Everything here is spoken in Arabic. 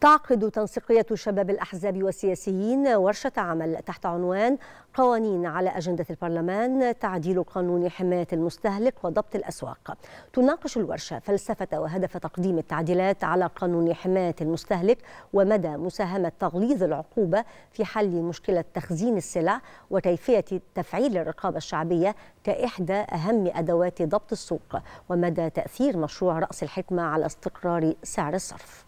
تعقد تنسيقية شباب الأحزاب والسياسيين ورشة عمل تحت عنوان قوانين على أجندة البرلمان تعديل قانون حماية المستهلك وضبط الأسواق تناقش الورشة فلسفة وهدف تقديم التعديلات على قانون حماية المستهلك ومدى مساهمة تغليظ العقوبة في حل مشكلة تخزين السلع وكيفية تفعيل الرقابة الشعبية كإحدى أهم أدوات ضبط السوق ومدى تأثير مشروع رأس الحكمة على استقرار سعر الصرف